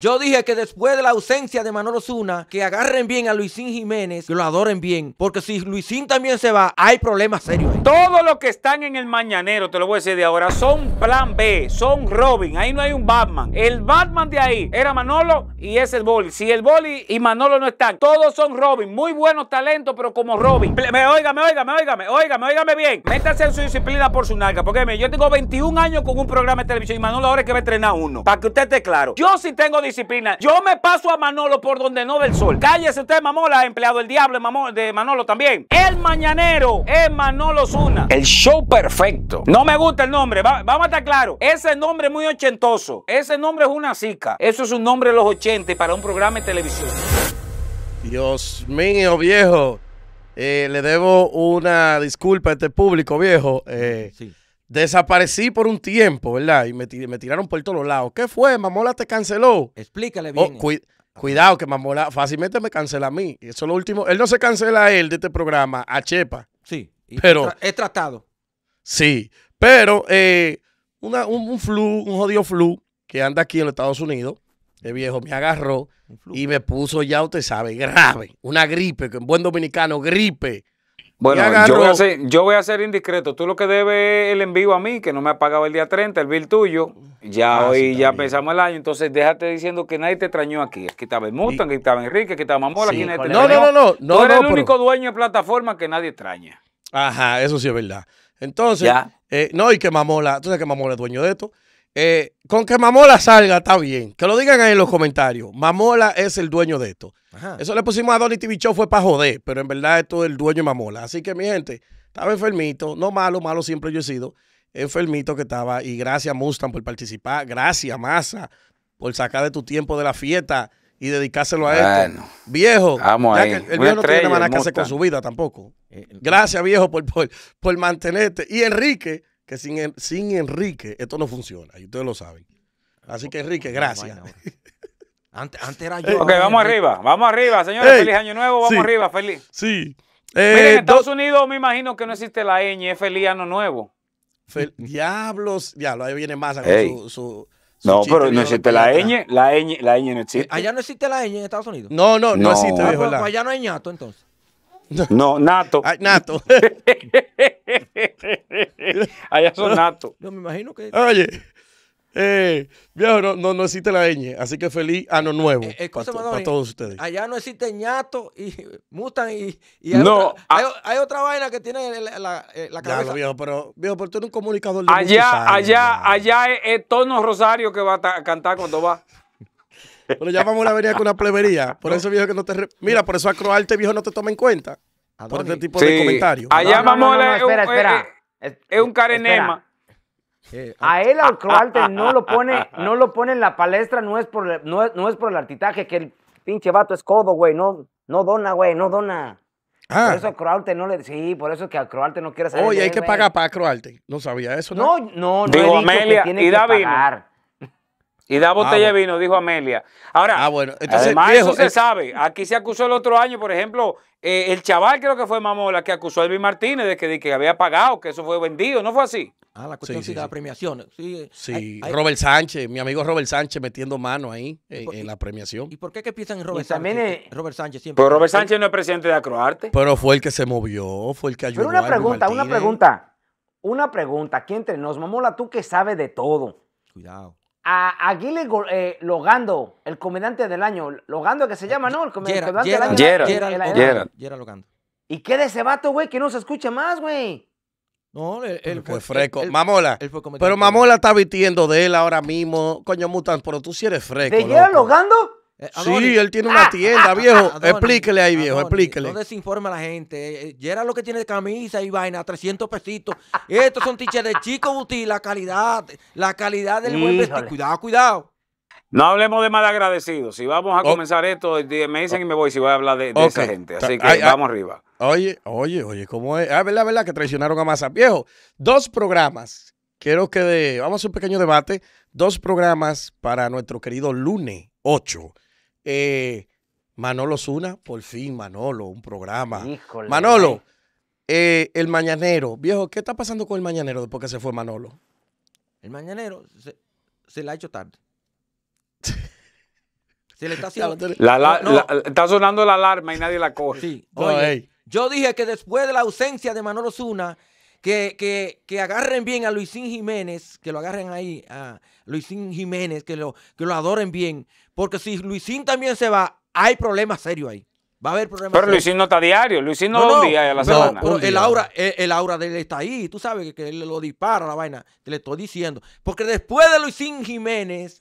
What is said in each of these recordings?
Yo dije que después de la ausencia de Manolo Zuna, que agarren bien a Luisín Jiménez, que lo adoren bien. Porque si Luisín también se va, hay problemas serios. Todos los que están en el mañanero, te lo voy a decir de ahora, son plan B, son Robin. Ahí no hay un Batman. El Batman de ahí era Manolo y es el Boli. Si el Boli y Manolo no están, todos son Robin. Muy buenos talentos, pero como Robin. Me, oiga me oígame, oígame bien. Métase en su disciplina por su narca. Porque yo tengo 21 años con un programa de televisión y Manolo ahora es que va a entrenar uno. Para que usted esté claro. Yo sí tengo disciplina. Yo me paso a Manolo por donde no ve el sol. Cállese usted, Mamola, empleado el diablo de Manolo también. El mañanero es Manolo Zuna. El show perfecto. No me gusta el nombre, vamos a estar claro. Ese nombre es muy ochentoso. Ese nombre es una zica. Eso es un nombre de los 80 para un programa de televisión. Dios mío, viejo. Eh, le debo una disculpa a este público, viejo. Eh, desaparecí por un tiempo, ¿verdad? Y me, tiraron por todos lados. ¿Qué fue? Mamola te canceló. Explícale oh, bien. cuidado, que Mamola fácilmente me cancela a mí. Eso es lo último. Él no se cancela a él de este programa, a Chepa. Sí. pero, he tratado. Sí. Pero eh, un, flu, un jodido flu que anda aquí en los Estados Unidos, el viejo me agarró y me puso, ya usted sabe, grave. Una gripe, que en buen dominicano, gripe. Bueno, yo voy, a ser, yo voy, a ser, indiscreto. Tú lo que debes el envío a mí, que no me ha pagado el día 30, el bill tuyo. Ya ah, hoy ya pensamos el año. Entonces déjate diciendo que nadie te extrañó aquí. Aquí estaba el Mustang, aquí estaba Enrique, aquí estaba Mamola, aquí nadie no, no, no, no, no. Tú eres el único dueño de plataforma que nadie extraña. Ajá, eso sí es verdad. Entonces, eh, no, y que Mamola, tú sabes que Mamola es dueño de esto. Eh, con que Mamola salga está bien. Que lo digan ahí en los comentarios. Mamola es el dueño de esto. Eso le pusimos a Donny TV Show fue para joder, pero en verdad esto es el dueño de Mamola. Así que mi gente, estaba enfermito, no malo, malo siempre yo he sido. Enfermito que estaba. Y gracias Mustang por participar. Gracias Massa por sacar de tu tiempo de la fiesta y dedicárselo a esto. Viejo, el viejo no tiene nada que hacer con su vida tampoco. Eh, eh, gracias, viejo, por, por, por mantenerte. Y Enrique, que sin, sin Enrique esto no funciona, y ustedes lo saben. Así que Enrique, gracias. Antes, antes era yo. Ok, vamos arriba, vamos arriba, señores. feliz año nuevo, vamos arriba, feliz. Sí. Eh, en Estados Unidos me imagino que no existe la ñ, es feliz año nuevo. Diablos. diablos, diablo, ahí viene más su, no, pero no existe la ñ, la ñ, la ñ no eh, existe. Allá no existe la ñ en Estados Unidos. No, no, no, existe, viejo. Ah, pues allá no hay ñato entonces. No, nato. nato. Allá son nato. No me imagino que. Oye. Eh, viejo, no, no, existe la ñ, así que feliz año nuevo eh, eh, para, todos ustedes. Allá no existe ñato y mutan y, y hay, no, ah. hay, otra vaina que tiene la, eh, la, cabeza. viejo, pero tú eres un comunicador Allá, allá, allá es, Tono Rosario que va a cantar cuando va. Pero ya vamos a la con una plebería. Por eso, viejo, que no te. Mira, por eso a croalte, viejo, no te toma en cuenta. Por este tipo de comentarios. Allá vamos a Espera, eh, espera. Eh, es un carenema. Eh, a ah. él al croalte no lo pone, no lo pone en la palestra, no es por el, no, es por el artitaje, que el pinche vato es codo, güey, no, no dona, güey, no dona. Ah. Por eso a croalte no le. Sí, por eso que a croalte no quiere salir. Oye, hay que pagar para croalte. No sabía eso, ¿no? No, no, no. Digo, he dicho Amelia, que tiene y que David. pagar. Y da ah, botella de vino, dijo Amelia. Ahora, ah, además eso se sabe. Aquí se acusó el otro año, por ejemplo, eh, el chaval creo que fue Mamola que acusó a Elvin Martínez de que, que, había pagado, que eso fue vendido, ¿no fue así? Ah, la cuestión de las premiaciones. Sí, eh, sí. Robert Sánchez, mi amigo Robert Sánchez metiendo mano ahí eh, en, la premiación. ¿Y por qué que piensan en Robert Sánchez? Robert Sánchez siempre. Pero Robert Sánchez no es presidente de Acroarte. Pero fue el que se movió, fue el que ayudó. Pero una pregunta, una pregunta, una pregunta, aquí entre nos, Mamola, tú que sabes de todo. Cuidado a Gile eh, Logando, el comediante del año. Logando que se llama, ¿no? El comediante del año. Gerard, Gerard Logando. ¿Y qué de ese vato, güey, que no se escucha más, güey? No, él, fue, fresco. Mamola. pero Mamola está vistiendo de él ahora mismo. Coño, Mutan, pero tú sí eres fresco. ¿De Gerard Logando? Eh, ah, sí, él tiene una ah, tienda, ah, viejo. explíquele ahí, viejo, explíquele. No desinforme a la gente. Eh, era lo que tiene de camisa y vaina, 300 pesitos. Estos son tiches de Chico Buti, la calidad, la calidad del buen vestido. Cuidado, cuidado. No hablemos de malagradecidos. Si vamos a oh. comenzar esto, eh, me dicen oh. y me voy si voy a hablar de, esa gente. Así que vamos arriba. Oye, oye, oye, ¿cómo es? Ah, la verdad, que traicionaron a Massa. Viejo, dos programas. Quiero que de, vamos a un pequeño debate. Dos programas para nuestro querido lunes 8 eh, Manolo Zuna, por fin, Manolo, un programa. Manolo, eh, el mañanero. Viejo, ¿qué está pasando con el mañanero después que se fue Manolo? El mañanero se, le ha hecho tarde. Se le está haciendo. La, está sonando la alarma y nadie la coge. Oh, yo dije que después de la ausencia de Manolo Zuna, que, agarren bien a Luisín Jiménez, que lo agarren ahí, a Luisín Jiménez, que lo, que lo adoren bien, porque si Luisín también se va, hay problemas serios ahí. Va a haber problemas. Pero Luisín no está diario. Luisín no, no, un día a la semana. el aura, eh, el, aura de él está ahí. Tú sabes que, él lo dispara la vaina. Te le estoy diciendo. Porque después de Luisín Jiménez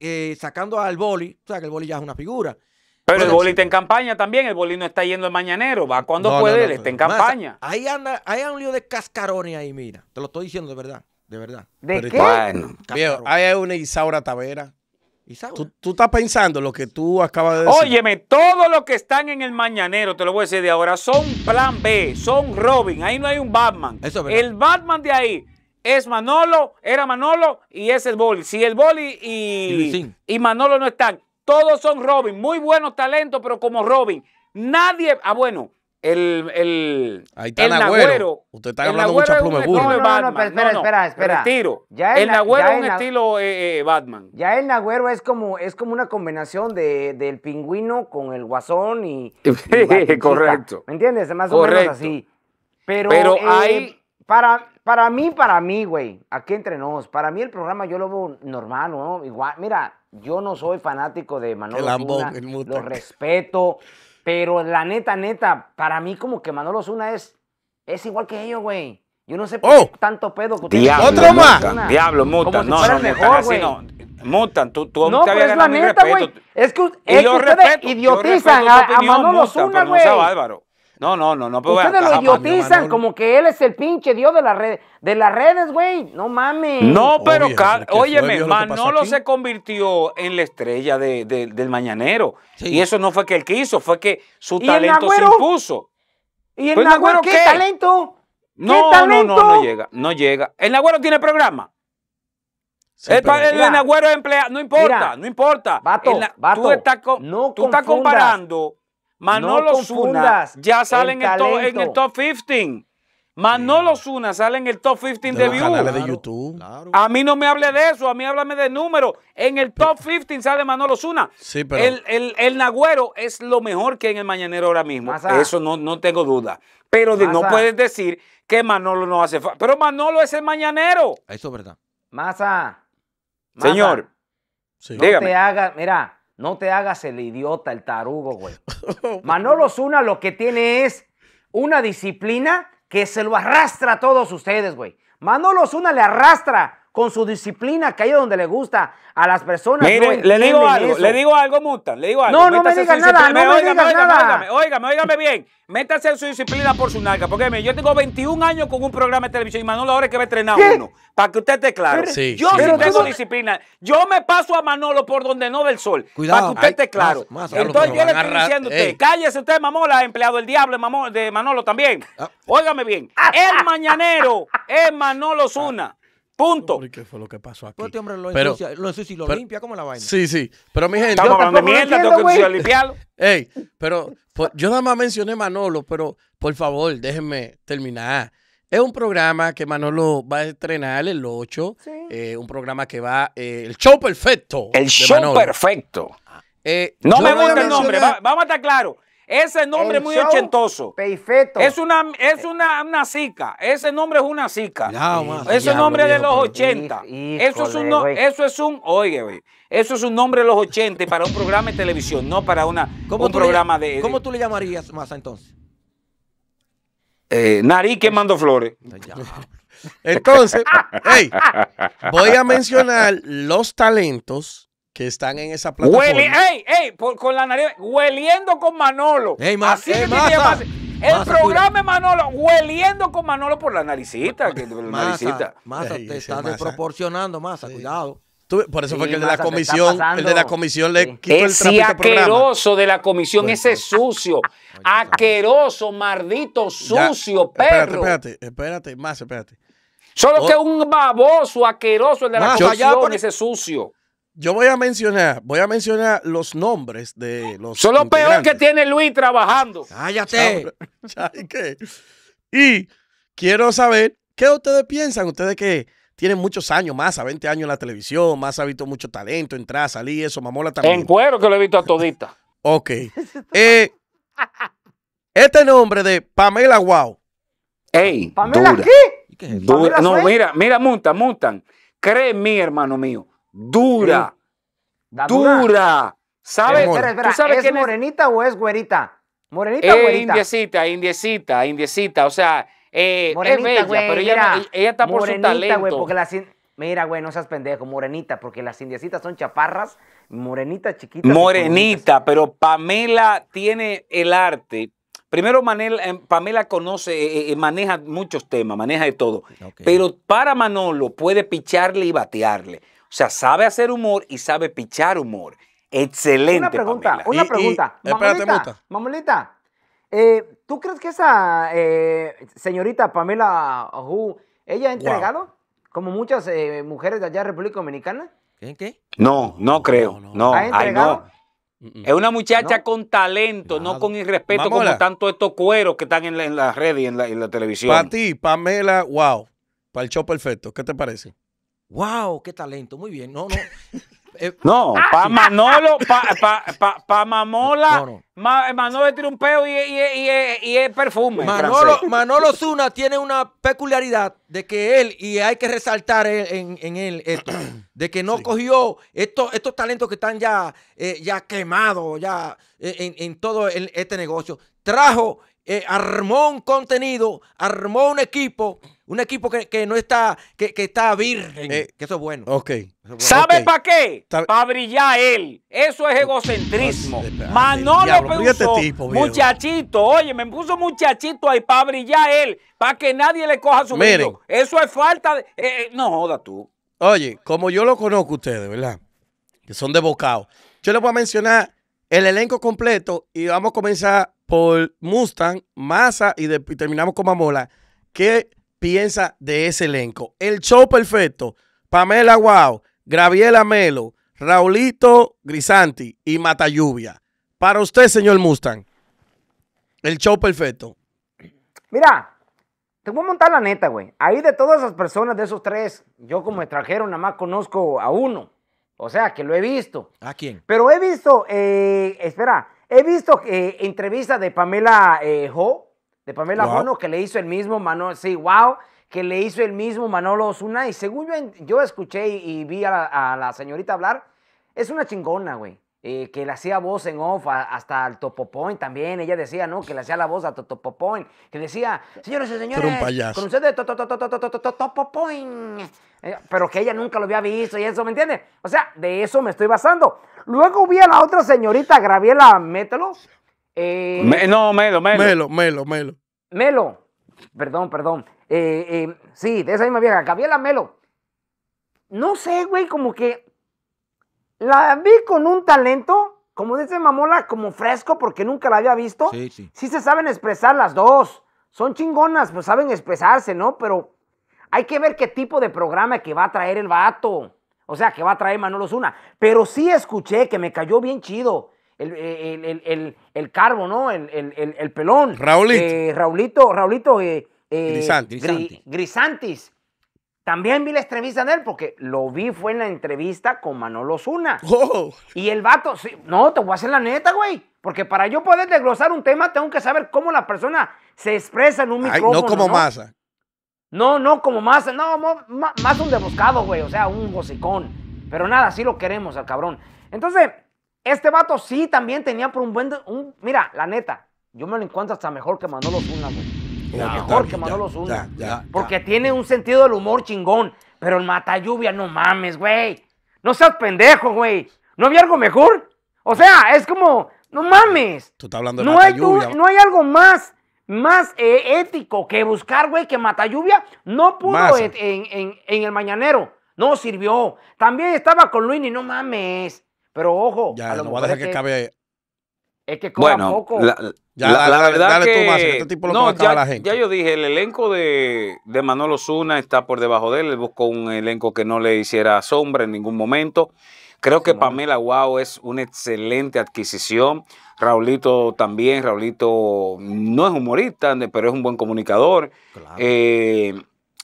eh, sacando al boli, tú sabes que el boli ya es una figura. Pero el boli está en campaña también, el boli no está yendo el mañanero, va cuando puede, él está en campaña. ahí anda, ahí hay un lío de cascarones ahí, mira, te lo estoy diciendo de verdad, de verdad. ¿De qué? Bueno, hay una Isaura Tavera Tú, estás pensando lo que tú acabas de decir. Óyeme, todos los que están en el mañanero, te lo voy a decir de ahora, son plan B, son Robin. Ahí no hay un Batman. Eso el Batman de ahí es Manolo, era Manolo y es el boli. Si el boli y, y Manolo no están, todos son Robin. Muy buenos talentos, pero como Robin. Nadie. Ah, bueno el, el, Ahí está el Nagüero. Usted está hablando mucho mucha pluma burro. No, no, no, pero espera, espera, espera. Retiro. el, el Nagüero es un estilo eh, eh, Batman. Ya el Nagüero es como, es como una combinación de, del pingüino con el guasón y. correcto. ¿Me entiendes? Más correcto. o menos así. Pero, pero eh, hay. Para, para mí, para mí, güey, aquí entre nos, para mí el programa yo lo veo normal, ¿no? Igual, mira, yo no soy fanático de Manuel Lo respeto, pero la neta, neta, para mí como que Manolo Zuna es, es igual que ellos, güey. Yo no sé por oh. qué tanto pedo Diablo, otro más. Diablo, mutan. no, no, mejor, güey. No. Mutan, tú, tú no, pero es la neta, güey. Es que, es ustedes idiotizan a, Manolo Zuna, güey. No, no, no, no. Ustedes lo idiotizan como que él es el pinche dios de, la red, de las redes, güey. No mames. No, pero, óyeme, Manolo se convirtió en la estrella del mañanero. Y eso no fue que él quiso, fue que su talento se impuso. ¿Y el pues, qué, talento? No, no, no, llega, no llega. ¿El Nagüero tiene programa? El, Nagüero es empleado, no importa, no importa. tú estás comparando Manolo Zuna ya sale en, el top, 15. Manolo Zuna sale en el top 15 de, de de YouTube. A mí no me hable de eso, a mí háblame de números. En el top 15 sale Manolo Zuna. Sí, pero, el, el, Nagüero es lo mejor que en el Mañanero ahora mismo. Eso no, tengo duda. Pero no puedes decir que Manolo no hace falta. Pero Manolo es el Mañanero. Eso es verdad. Masa. Señor. No mira, no te hagas el idiota, el tarugo, güey. Oh, Manolo Zuna lo que tiene es una disciplina que se lo arrastra a todos ustedes, güey. Manolo Zuna le arrastra con su disciplina, que ahí es donde le gusta a las personas. Mire, le digo algo, le digo algo, Muta, le digo No, no me digas nada, no me óigame, óigame, bien. Métase en su disciplina por su narca, porque yo tengo 21 años con un programa de televisión y Manolo ahora es que va a entrenar uno, para que usted esté claro. yo sí, tengo disciplina. Yo me paso a Manolo por donde no del sol, para que usted esté claro. Entonces yo le estoy diciendo a usted, cállese usted, mamola, empleado del diablo de Manolo también. Ah. Óigame bien, el mañanero es Manolo Zuna. Punto. ¿Qué fue lo que pasó aquí? este hombre lo pero, si lo lo limpia como la vaina. Sí, sí. Pero mi gente. Estamos hablando mierda, tengo que limpiarlo. Ey, pero pues, yo nada más mencioné Manolo, pero por favor, déjenme terminar. Es un programa que Manolo va a estrenar el 8. Sí. Eh, un programa que va. Eh, el show perfecto. El show perfecto. Eh, no me gusta el nombre, vamos a estar claros. Ese nombre es muy ochentoso. Es una, es una, una zica. Ese nombre es una zica. Ese nombre es de los 80. eso es un, eso es un, oye, eso es un nombre de los 80 para un programa de televisión, no para una, un programa de, ¿Cómo tú le llamarías más entonces? Eh, que mando flores. Entonces, voy a mencionar los talentos que están en esa plataforma. Huele, ¡Ey, ey! con la nariz, hueliendo con Manolo. Así ey, masa, El programa de Manolo, hueliendo con Manolo por la naricita. Que, Masa, te está desproporcionando, Masa, cuidado. por eso fue que el de la comisión, el de la comisión le quitó el trapito aqueroso de la comisión, ese sucio, aqueroso, maldito sucio, ya, perro. Espérate, espérate, espérate, más, espérate. Solo que un baboso, aqueroso, el de la comisión, ya, ese sucio. Yo voy a mencionar, voy a mencionar los nombres de los. Son los peores que tiene Luis trabajando. Cállate. Y quiero saber qué ustedes piensan, ustedes que tienen muchos años, más a 20 años en la televisión, más ha visto mucho talento, entrar, salir, eso, mamola también. En cuero que lo he visto a todita. ok. Eh, este nombre de Pamela Guau. Ey, ¿Pamela qué? no, mira, mira, montan, montan. Cree hermano mío Dura. Dura. ¿Tú sabes ¿Es morenita o es güerita? Morenita o eh, güerita. Indiecita, indiecita, indiecita. O sea, eh, es bella, pero ella, está por su talento. Güey, porque mira, güey, no seas pendejo, morenita, porque las indiecitas son chaparras, morenita chiquita. Morenita, pero Pamela tiene el arte. Primero, em, Pamela conoce, eh, maneja muchos temas, maneja de todo. Pero para Manolo puede picharle y batearle. O sea, sabe hacer humor y sabe pichar humor. Excelente. Una pregunta, una pregunta. Eh, espérate, eh, ¿tú crees que esa eh, señorita Pamela Hu, ella ha entregado, como muchas mujeres de allá República Dominicana? ¿Qué? qué? No, no creo. No, no. no. Es una muchacha con talento, no con irrespeto con como tanto estos cueros que están en la, redes red y en la, en la televisión. Para ti, Pamela, wow. Para el show perfecto, ¿qué te parece? wow, qué talento, muy bien. No, no. Eh, no, ah, pa Manolo, pa, pa, Mamola, Manolo es un y, y, es perfume. Manolo, Manolo, Zuna tiene una peculiaridad de que él, y hay que resaltar en, él esto, de que no cogió estos, estos talentos que están ya, eh, ya quemados ya eh, en, todo este negocio. Trajo eh, armó un contenido, armó un equipo, un equipo que, no está, que, está virgen, eh, que eso es bueno. Ok. ¿Sabe para qué? Para brillar él. Eso es egocentrismo. Manolo este muchachito, oye, me puso muchachito ahí para brillar él, para que nadie le coja su Miren. Eso es falta de... Eh, no joda tú. Oye, como yo lo conozco ustedes, ¿verdad? Que son de bocado. Yo les voy a mencionar el elenco completo y vamos a comenzar por Mustang, Massa y, terminamos con Mamola. ¿Qué piensa de ese elenco? El show perfecto. Pamela Wow, Graviela Melo, Raulito Grisanti y Lluvia. Para usted, señor Mustang, el show perfecto. Mira, te voy a montar la neta, güey. Ahí de todas esas personas, de esos tres, yo como extranjero nada más conozco a uno. O sea, que lo he visto. ¿A quién? Pero he visto, eh, espera, He visto que entrevista de Pamela eh, de Pamela wow. que le hizo el mismo Manolo, sí, wow, que le hizo el mismo Manolo Osuna. Y según yo, yo escuché y, vi a la señorita hablar, es una chingona, güey. Eh, que le hacía voz en off hasta el Topopoint también. Ella decía, ¿no? Que le hacía la voz a Point. Que decía, señores y señores, con ustedes Topopoint. pero que ella nunca lo había visto y eso, ¿me entiendes? O sea, de eso me estoy basando. Luego vi a la otra señorita, Graviela Mételo. Eh, no, Melo, Melo. Melo, Melo, Melo. Melo. Perdón, perdón. Eh, sí, de esa misma vieja, Gabriela Melo. No sé, güey, como que la vi con un talento, como dice Mamola, como fresco, porque nunca la había visto. Sí, sí. Sí se saben expresar las dos. Son chingonas, pues saben expresarse, ¿no? Pero hay que ver qué tipo de programa que va a traer el vato. O sea, que va a traer Manolo Zuna. Pero sí escuché que me cayó bien chido. El, eh, el, el, el, el carbo, ¿no? El, pelón. Raulito. Eh, Raulito, Raulito. Eh, eh Grisantis. Grisantis. También vi la entrevista de él porque lo vi fue en la entrevista con Manolo Zuna. Oh. Y el vato, no, te voy a hacer la neta, güey. Porque para yo poder desglosar un tema tengo que saber cómo la persona se expresa en un Ay, no como masa. No, no como masa. No, más un deboscado, güey. O sea, un bocicón. Pero nada, sí lo queremos al cabrón. Entonces, este vato sí también tenía por un buen... mira, la neta, yo me lo encuentro hasta mejor que Manolo Zuna, güey mejor que Manolo Zuna. Porque tiene un sentido del humor chingón. Pero el mata lluvia, no mames, güey. No seas pendejo, güey. ¿No había algo mejor? O sea, es como, no mames. Tú estás hablando de no hay, no hay algo más, más eh, ético que buscar, güey, que mata lluvia. No pudo en, el mañanero. No sirvió. También estaba con Luini, no mames. Pero ojo. Ya, lo no voy a dejar que, que cabe es que cobra bueno, poco. La, ya, dale, tú más, este no, ya, la gente. ya yo dije, el elenco de, de Manolo Zuna está por debajo de él. buscó un elenco que no le hiciera sombra en ningún momento. Creo que Pamela Guau es una excelente adquisición. Raulito también. Raulito no es humorista, pero es un buen comunicador. Eh,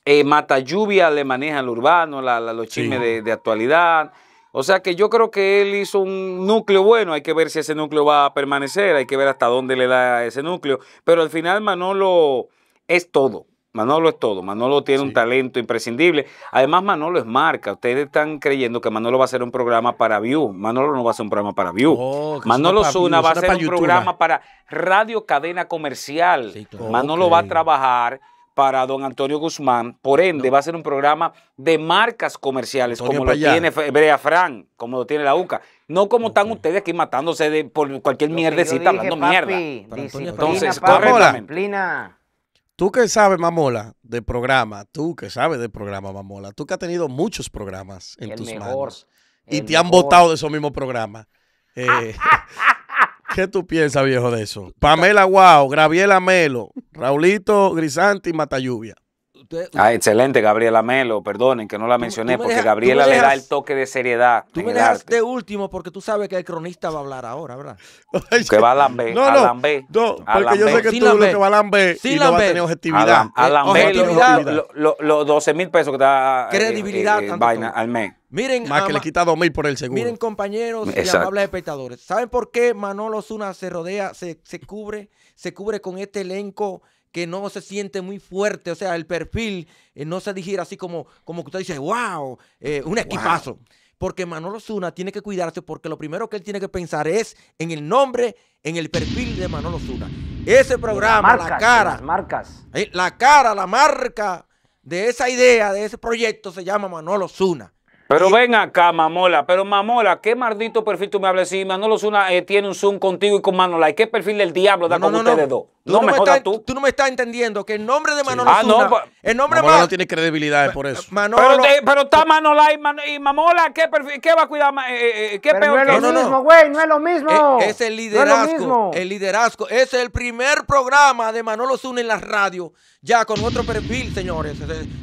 eh, Mata Lluvia le maneja el urbano, los chismes de, actualidad. O sea que yo creo que él hizo un núcleo bueno, hay que ver si ese núcleo va a permanecer, hay que ver hasta dónde le da ese núcleo, pero al final Manolo es todo. Manolo es todo, Manolo tiene un talento imprescindible. Además, Manolo es marca. Ustedes están creyendo que Manolo va a ser un programa para View. Manolo no va a ser un programa para View. Oh, Manolo Zuna va a ser un programa para Radio Cadena Comercial. Manolo va a trabajar para don Antonio Guzmán. Por ende, va a ser un programa de marcas comerciales, como lo tiene Brea Fran, como lo tiene la UCA. No como están ustedes aquí matándose de, por cualquier mierdecita, hablando mierda. Disciplina, Entonces, Tú que sabes, Mamola, de programa, tú que sabes de programa, Mamola, tú que has tenido muchos programas en tus manos y te han votado de esos mismos programas. Eh, ¿Qué tú piensas, viejo, de eso? Pamela Guau, Graviela Melo, Raulito Grisanti y Lluvia ah, excelente, Gabriela Melo. Perdonen que no la mencioné porque Gabriela le da el toque de seriedad. Tú me dejaste de último porque tú sabes que el cronista va a hablar ahora, ¿verdad? que va a Lambé. No, no, porque yo sé que tú lo que va a Lambé y no va a tener objetividad. Eh, los 12 mil pesos que da eh, credibilidad eh, vaina al mes. Miren, Más que le quita dos mil por el seguro. Miren, compañeros y amables espectadores. ¿Saben por qué Manolo Zuna se rodea, se, se cubre, se cubre con este elenco que no se siente muy fuerte, o sea, el perfil eh, no se digiera así como, como que usted dice, wow, eh, un equipazo. Porque Manolo Zuna tiene que cuidarse porque lo primero que él tiene que pensar es en el nombre, en el perfil de Manolo Zuna. Ese programa, la cara. Las marcas. Eh, la cara, la marca de esa idea, de ese proyecto se llama Manolo Zuna. Pero ven acá, Mamola. Pero Mamola, ¿qué maldito perfil tú me hablas? Si Manolo Zuna eh, tiene un Zoom contigo y con Manolay, ¿qué perfil del diablo da con ustedes dos? Tú no, me, jodas tú. Tú no me estás entendiendo que el ah, nombre de Manolo Zuna, ah, el nombre Manolay no tiene credibilidad, es por eso. Pero, pero, está Manolay y, Mamola, ¿qué, perfil, ¿qué va a cuidar? Eh, eh, ¿Qué No es lo mismo, güey, no es lo mismo. E, es, el liderazgo. el liderazgo. Es el primer programa de Manolo Zuna en la radio. Ya con otro perfil, señores.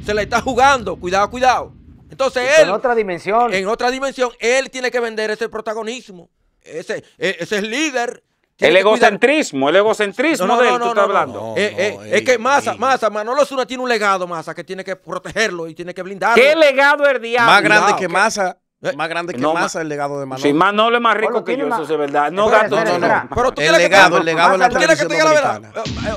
se la está jugando. Cuidado, cuidado. Entonces él. En otra dimensión. En otra dimensión, él tiene que vender ese protagonismo. Ese, e, ese es líder. El egocentrismo, el egocentrismo de él, no, tú estás hablando. Eh, eh, es que Massa, Massa, Manolo Zuna tiene un legado, Massa, que tiene que protegerlo y tiene que blindarlo. ¿Qué legado el diablo? Más grande que Massa. Eh, más grande que Masa Massa el legado de Manolo. Sí, Manolo es más rico que yo, eso es verdad. No, gato, no, no. Pero tú el legado, que, el legado de la verdad.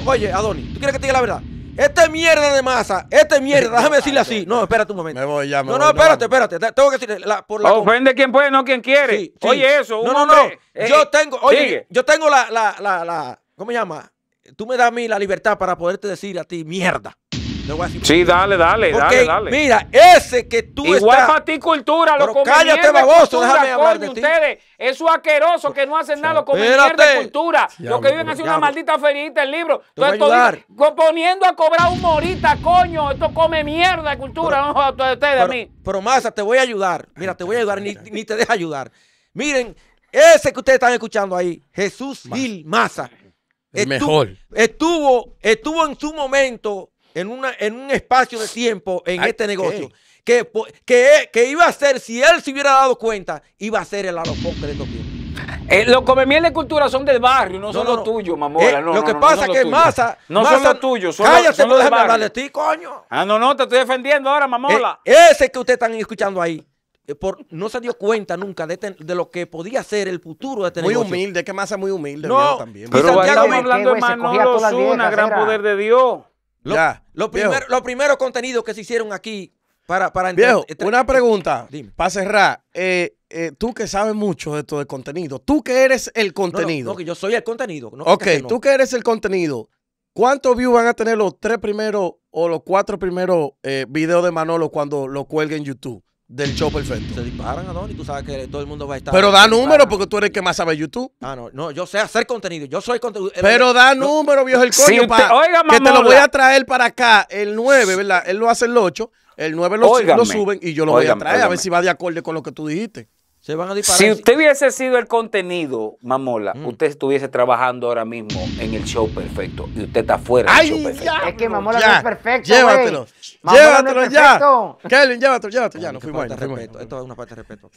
Oye, Adoni, ¿tú quieres que te diga la verdad? Esta mierda de masa, esta mierda, déjame decirle así. No, espérate un momento. Me voy ya, No, no, espérate, espérate. Tengo que decirle. por la ah, Ofende quien puede, no quien quiere. Oye, eso. no, no, no. yo eh, tengo, oye, yo tengo la, la, la, la, ¿cómo se llama? Tú me das a mí la libertad para poderte decir a ti mierda sí, dale, dale, dale, dale. Mira, ese que tú Igual estás... para ti cultura, lo lo cállate, baboso, déjame hablar de ustedes. Eso asqueroso que no hacen nada, lo mierda de cultura. Los lo que viven haciendo una maldita ferita el libro. Entonces, a cobrar humorita, coño. Esto come mierda de cultura, pero, no a ustedes, a mí. Pero Massa, te voy a ayudar. Mira, te voy a ayudar, ni, ni te deja ayudar. Miren, ese que ustedes están escuchando ahí, Jesús Gil Massa. El mejor. Estuvo, estuvo en su momento en, en un espacio de tiempo en este negocio que, que, eh, que, iba a ser, si él se hubiera dado cuenta, iba a ser el alopón que le los comemiel de cultura son del barrio, no, son los tuyos, mamola. lo que pasa es que masa. No son los tuyos, son Cállate, no déjame hablar de ti, coño. Ah, no, no, te estoy defendiendo ahora, mamola. Eh, ese que ustedes están escuchando ahí. Eh, no se dio cuenta nunca de, lo que podía ser el futuro de este Muy humilde, que masa muy humilde. No, también. Pero estamos hablando de Manolo una gran poder de Dios primero, los primeros contenidos que se hicieron aquí para, para una pregunta para cerrar. Eh, eh, tú que sabes mucho de esto de contenido, tú que eres el contenido. No, que yo soy el contenido. ok, tú que eres el contenido. ¿Cuántos views van a tener los tres primeros o los cuatro primeros eh, videos de Manolo cuando lo cuelgue en YouTube? del show perfecto. Se disparan a Y tú sabes que todo el mundo va a estar. Pero da número porque tú eres el que más sabe YouTube. Ah, no, no, yo sé hacer contenido, yo soy contenido. Eh, Pero da número viejo el coño. Sí, que te lo voy a traer para acá el 9, ¿verdad? Él lo hace el 8, el 9 lo, suben y yo lo voy a traer a ver si va de acuerdo con lo que tú dijiste. Si usted hubiese sido el contenido, Mamola, mm. usted estuviese trabajando ahora mismo en el show perfecto y usted está fuera del show perfecto. es que Mamola no es perfecto. Llévatelo. Llévatelo ya. Kelvin, llévatelo, llévatelo. Ya, no fui respeto, Esto es una falta de respeto.